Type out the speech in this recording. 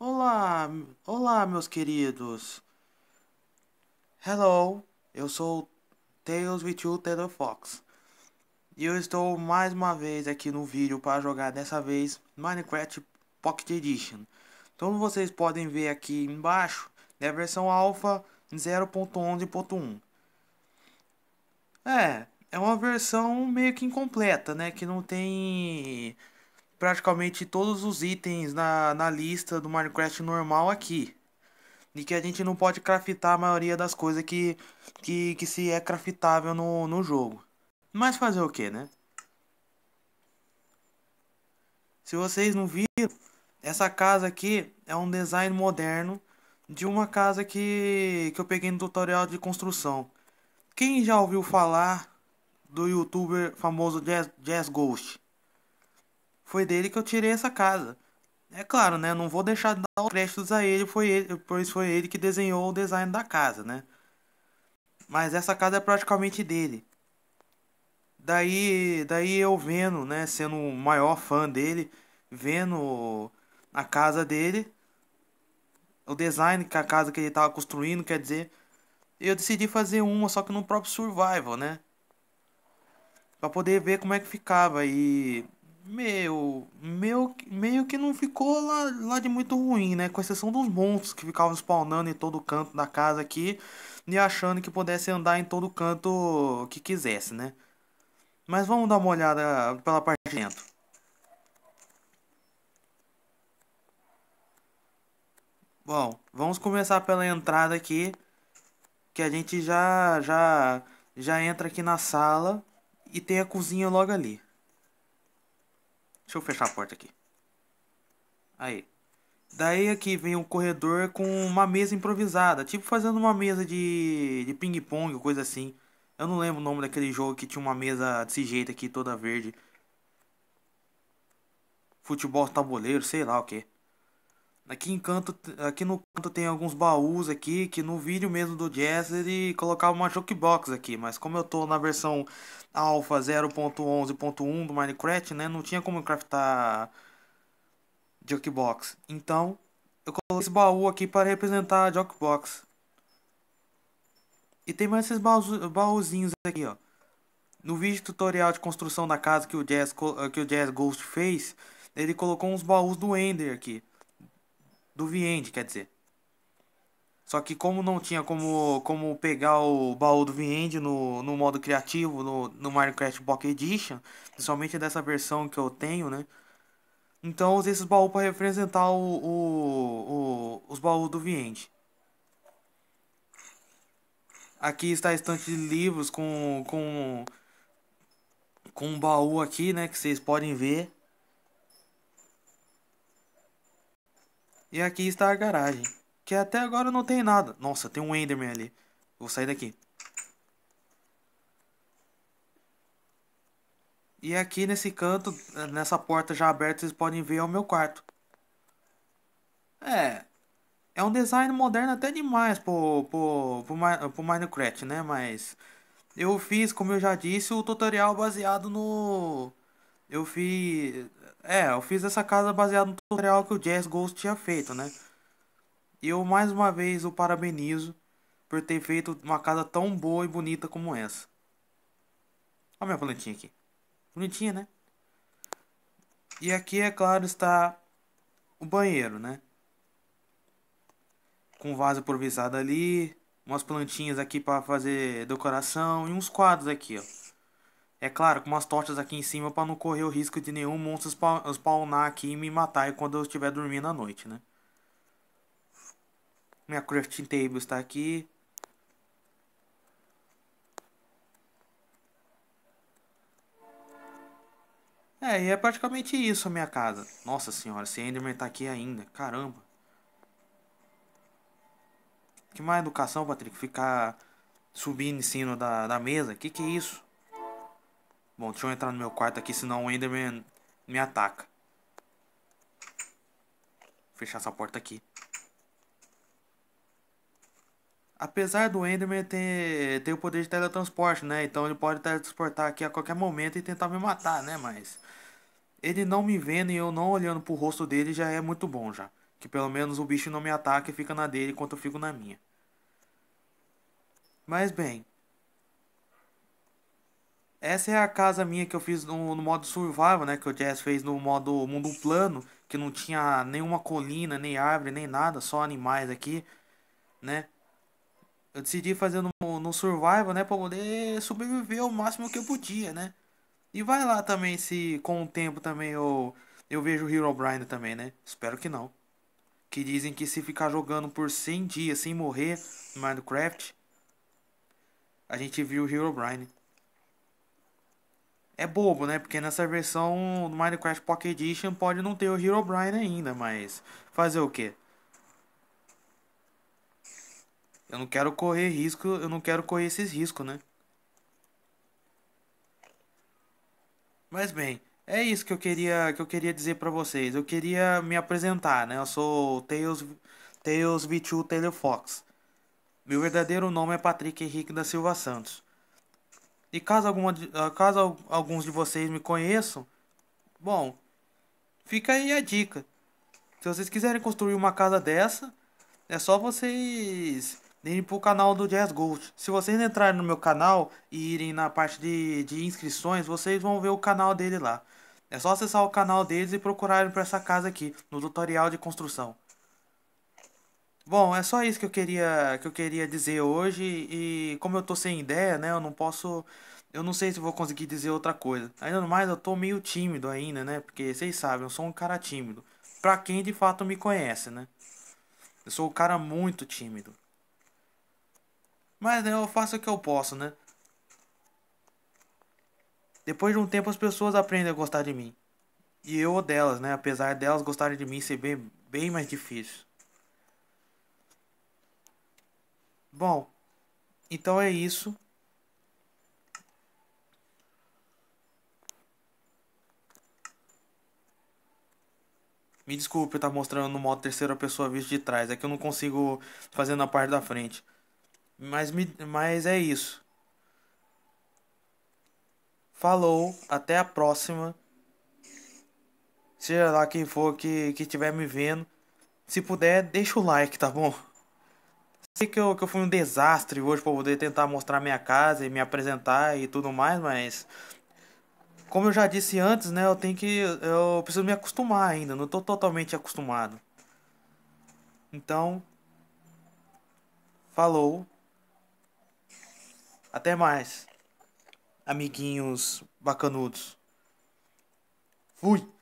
Olá, olá, meus queridos. Hello, eu sou Tails with you, Taylor Fox. E eu estou mais uma vez aqui no vídeo para jogar dessa vez Minecraft Pocket Edition. Como então, vocês podem ver aqui embaixo é a versão alfa 0.11.1. É, é uma versão meio que incompleta, né? Que não tem praticamente todos os itens na, na lista do Minecraft normal aqui. E que a gente não pode craftar a maioria das coisas que, que, que se é craftável no, no jogo. Mas fazer o que, né? Se vocês não viram, essa casa aqui é um design moderno de uma casa que, que eu peguei no tutorial de construção. Quem já ouviu falar do youtuber famoso Jazz, Jazz Ghost? Foi dele que eu tirei essa casa. É claro, né? Não vou deixar de dar os créditos a ele, foi ele, pois foi ele que desenhou o design da casa, né? Mas essa casa é praticamente dele. Daí, daí eu vendo, né, sendo o maior fã dele, vendo a casa dele, o design que a casa que ele tava construindo, quer dizer, eu decidi fazer uma só que no próprio survival, né? Para poder ver como é que ficava e meu, meu, meio que não ficou lá, lá de muito ruim, né? Com exceção dos monstros que ficavam spawnando em todo canto da casa aqui e achando que pudesse andar em todo canto que quisesse, né? Mas vamos dar uma olhada pela parte de dentro. Bom, vamos começar pela entrada aqui, que a gente já já já entra aqui na sala e tem a cozinha logo ali. Deixa eu fechar a porta aqui. Aí. Daí aqui vem um corredor com uma mesa improvisada, tipo fazendo uma mesa de, de ping-pong, coisa assim. Eu não lembro o nome daquele jogo que tinha uma mesa desse jeito aqui, toda verde. Futebol tabuleiro, sei lá o que. Aqui, em canto, aqui no canto tem alguns baús aqui, que no vídeo mesmo do Jazz ele colocava uma jukebox aqui, mas como eu tô na versão alfa 0.11.1 do Minecraft, né, não tinha como craftar jukebox. Então, eu coloquei esse baú aqui para representar a jukebox. E tem mais esses baúzinhos aqui, ó. No vídeo tutorial de construção da casa que o Jazz, que o Jazz Ghost fez, ele colocou uns baús do Ender aqui do Viende, quer dizer. Só que como não tinha como, como pegar o baú do Viende no, no modo criativo, no, no Minecraft Pocket Edition, principalmente dessa versão que eu tenho, né? Então eu usei esses baús para representar o, o, o, os baús do Viente. Aqui está a estante de livros com, com, com um baú aqui, né? Que vocês podem ver. E aqui está a garagem. Que até agora não tem nada. Nossa, tem um Enderman ali. Vou sair daqui. E aqui nesse canto, nessa porta já aberta, vocês podem ver é o meu quarto. É. É um design moderno até demais pro, pro, pro, pro Minecraft, né? Mas eu fiz, como eu já disse, o tutorial baseado no eu fiz. É, eu fiz essa casa baseada no tutorial que o Jazz Ghost tinha feito, né? E eu mais uma vez o parabenizo por ter feito uma casa tão boa e bonita como essa. Olha a minha plantinha aqui. Bonitinha, né? E aqui, é claro, está o banheiro, né? Com vaso improvisado ali, umas plantinhas aqui para fazer decoração e uns quadros aqui, ó. É claro, com umas tochas aqui em cima para não correr o risco de nenhum monstro spawnar aqui e me matar quando eu estiver dormindo à noite, né? Minha crafting table está aqui. É, e é praticamente isso a minha casa. Nossa senhora, esse Enderman tá aqui ainda. Caramba. Que má educação, Patrick, ficar subindo em cima da, da mesa. Que que é isso? Bom, deixa eu entrar no meu quarto aqui, senão o Enderman me ataca. Vou fechar essa porta aqui. Apesar do Enderman ter, ter o poder de teletransporte, né? Então ele pode teletransportar aqui a qualquer momento e tentar me matar, né? Mas ele não me vendo e eu não olhando pro rosto dele já é muito bom já. Que pelo menos o bicho não me ataca e fica na dele enquanto eu fico na minha. Mas bem, essa é a casa minha que eu fiz no, no modo survival, né? Que o Jazz fez no modo mundo plano, que não tinha nenhuma colina, nem árvore, nem nada, só animais aqui, né? Eu decidi fazer no, no survival, né? Pra poder sobreviver o máximo que eu podia, né? E vai lá também se com o tempo também eu, eu vejo o Herobrine também, né? Espero que não. Que dizem que se ficar jogando por 100 dias sem morrer no Minecraft, a gente viu o Herobrine. É bobo, né? Porque nessa versão do Minecraft Pocket Edition pode não ter o Herobrine ainda, mas fazer o quê? Eu não quero correr risco, eu não quero correr esses riscos, né? Mas bem, é isso que eu queria, que eu queria dizer para vocês. Eu queria me apresentar, né? Eu sou Tails, Tails V2 Taylor Fox. Meu verdadeiro nome é Patrick Henrique da Silva Santos. E caso, alguma, ah, caso alguns de vocês me conheçam, bom, fica aí a dica. Se vocês quiserem construir uma casa dessa, é só vocês irem pro canal do Jazz Ghost. Se vocês entrarem no meu canal e irem na parte de, de inscrições, vocês vão ver o canal dele lá. É só acessar o canal deles e procurarem por essa casa aqui, no tutorial de construção. Bom, é só isso que eu queria que eu queria dizer hoje e como eu tô sem ideia, né, eu não posso eu não sei se vou conseguir dizer outra coisa. Ainda mais eu tô meio tímido ainda, né? Porque vocês sabem, eu sou um cara tímido. Pra quem de fato me conhece, né? Eu sou um cara muito tímido. Mas né, eu faço o que eu posso, né? Depois de um tempo as pessoas aprendem a gostar de mim. E eu delas, né? Apesar delas gostarem de mim ser bem, bem mais difícil. Bom, então é isso. Me desculpe tá estar mostrando no modo terceira pessoa visto de trás. É que eu não consigo fazer na parte da frente. Mas, me, mas é isso. Falou, até a próxima. Seja lá quem for que, que estiver me vendo. Se puder, deixa o like, tá bom? Sei que eu, que eu fui um desastre hoje pra poder tentar mostrar minha casa e me apresentar e tudo mais, mas. Como eu já disse antes, né? Eu tenho que. Eu preciso me acostumar ainda. Não tô totalmente acostumado. Então. Falou. Até mais, amiguinhos bacanudos. Fui!